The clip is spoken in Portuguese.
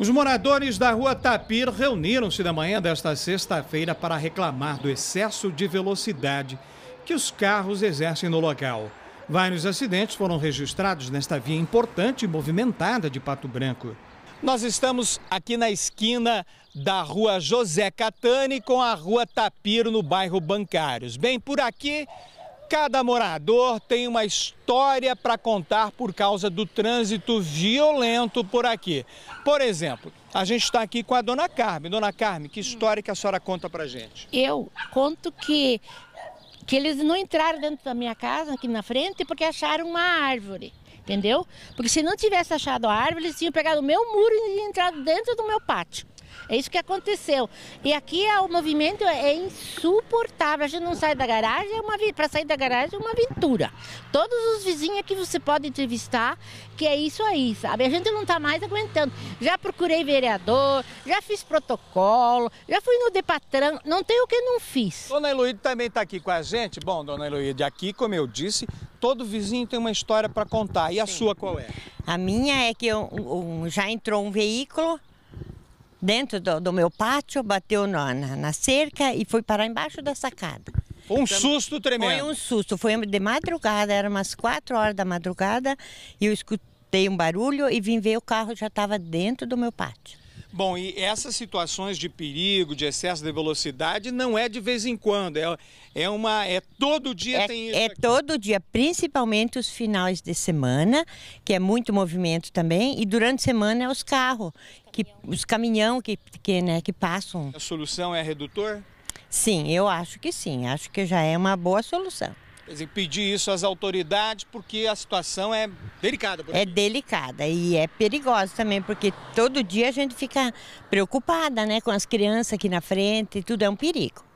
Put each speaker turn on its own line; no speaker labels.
Os moradores da rua Tapir reuniram-se na manhã desta sexta-feira para reclamar do excesso de velocidade que os carros exercem no local. Vários acidentes foram registrados nesta via importante e movimentada de Pato Branco. Nós estamos aqui na esquina da rua José Catani com a rua Tapir no bairro Bancários. Bem, por aqui Cada morador tem uma história para contar por causa do trânsito violento por aqui. Por exemplo, a gente está aqui com a dona Carme. Dona Carme, que história que a senhora conta para gente? Eu
conto que, que eles não entraram dentro da minha casa, aqui na frente, porque acharam uma árvore entendeu? Porque se não tivesse achado a árvore, eles tinham pegado o meu muro e entrado dentro do meu pátio. É isso que aconteceu. E aqui é o movimento é, é insuportável. A gente não sai da garagem, é uma para sair da garagem é uma aventura. Todos os vizinhos que você pode entrevistar, que é isso aí, sabe? A gente não está mais aguentando. Já procurei vereador, já fiz
protocolo, já fui no Depatrão, não tem o que não fiz. Dona Heloíde também está aqui com a gente. Bom, dona Heloíde, aqui, como eu disse, todo vizinho tem uma história para contar. E a Sim. sua qual é? A minha é que eu, um, já entrou um veículo
dentro do, do meu pátio, bateu na, na, cerca e foi parar embaixo da sacada. Um então, susto tremendo. Foi um susto, foi de madrugada, era umas quatro horas da madrugada e eu escutei um barulho e vim ver o carro já estava dentro do meu pátio.
Bom, e essas situações de perigo, de excesso de velocidade, não é de vez em quando, é, é uma. É todo dia é, tem isso. É aqui.
todo dia, principalmente os finais de semana, que é muito movimento também, e durante a semana é os carros, que, os caminhão que, que, né, que passam.
A solução é redutor?
Sim, eu acho que sim. Acho que já é uma boa solução.
Quer pedir isso às autoridades porque a situação é delicada. é
delicada e é perigosa também, porque todo dia a gente fica preocupada né, com as crianças aqui na frente, tudo é um perigo.